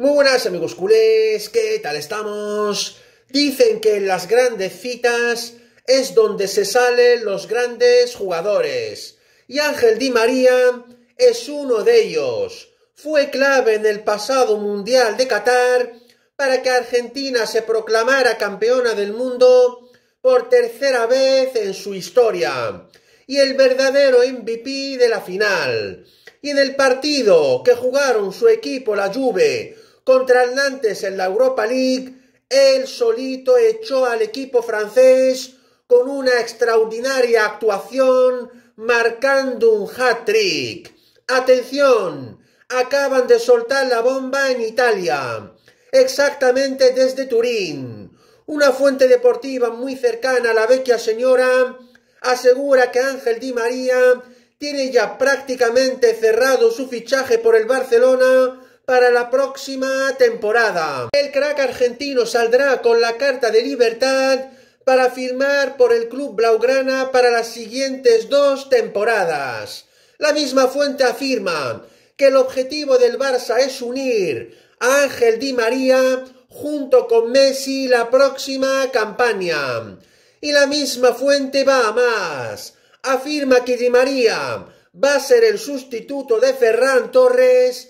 Muy buenas amigos culés, ¿qué tal estamos? Dicen que en las grandes citas es donde se salen los grandes jugadores. Y Ángel Di María es uno de ellos. Fue clave en el pasado Mundial de Qatar para que Argentina se proclamara campeona del mundo por tercera vez en su historia. Y el verdadero MVP de la final. Y en el partido que jugaron su equipo, la Juve, contra el Nantes en la Europa League, él solito echó al equipo francés con una extraordinaria actuación, marcando un hat-trick. Atención, acaban de soltar la bomba en Italia, exactamente desde Turín. Una fuente deportiva muy cercana a la vecchia señora asegura que Ángel Di María tiene ya prácticamente cerrado su fichaje por el Barcelona para la próxima temporada. El crack argentino saldrá con la carta de libertad para firmar por el club blaugrana para las siguientes dos temporadas. La misma fuente afirma que el objetivo del Barça es unir a Ángel Di María junto con Messi la próxima campaña. Y la misma fuente va a más. Afirma que Di María va a ser el sustituto de Ferran Torres